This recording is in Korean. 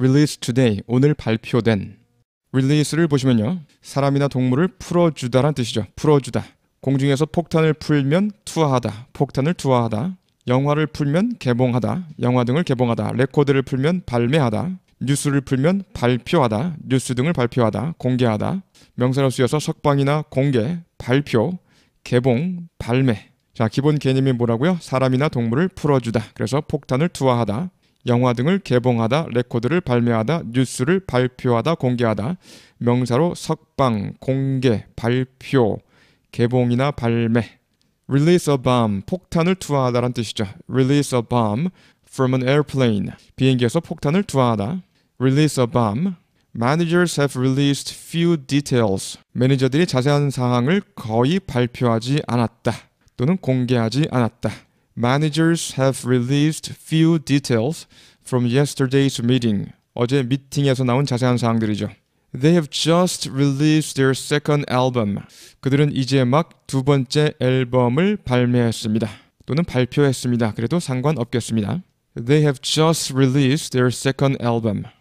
release today 오늘 발표된 release를 보시면요. 사람이나 동물을 풀어주다란 뜻이죠. 풀어주다. 공중에서 폭탄을 풀면 투하하다. 폭탄을 투하하다. 영화를 풀면 개봉하다. 영화 등을 개봉하다. 레코드를 풀면 발매하다. 뉴스를 풀면 발표하다. 뉴스 등을 발표하다. 공개하다. 명사로 쓰여서 석방이나 공개, 발표, 개봉, 발매. 자, 기본 개념이 뭐라고요? 사람이나 동물을 풀어주다. 그래서 폭탄을 투하하다. 영화 등을 개봉하다, 레코드를 발매하다, 뉴스를 발표하다, 공개하다. 명사로 석방, 공개, 발표, 개봉이나 발매. release a bomb, 폭탄을 투하하다란 뜻이죠. release a bomb from an airplane. 비행기에서 폭탄을 투하하다. release a bomb. Managers have released few details. 매니저들이 자세한 사항을 거의 발표하지 않았다. 또는 공개하지 않았다. Managers have released few details from yesterday's meeting. 어제 미팅에서 나온 자세한 사항들이죠. They have just released their second album. 그들은 이제 막 두 번째 앨범을 발매했습니다. 또는 발표했습니다. 그래도 상관없겠습니다. They have just released their second album.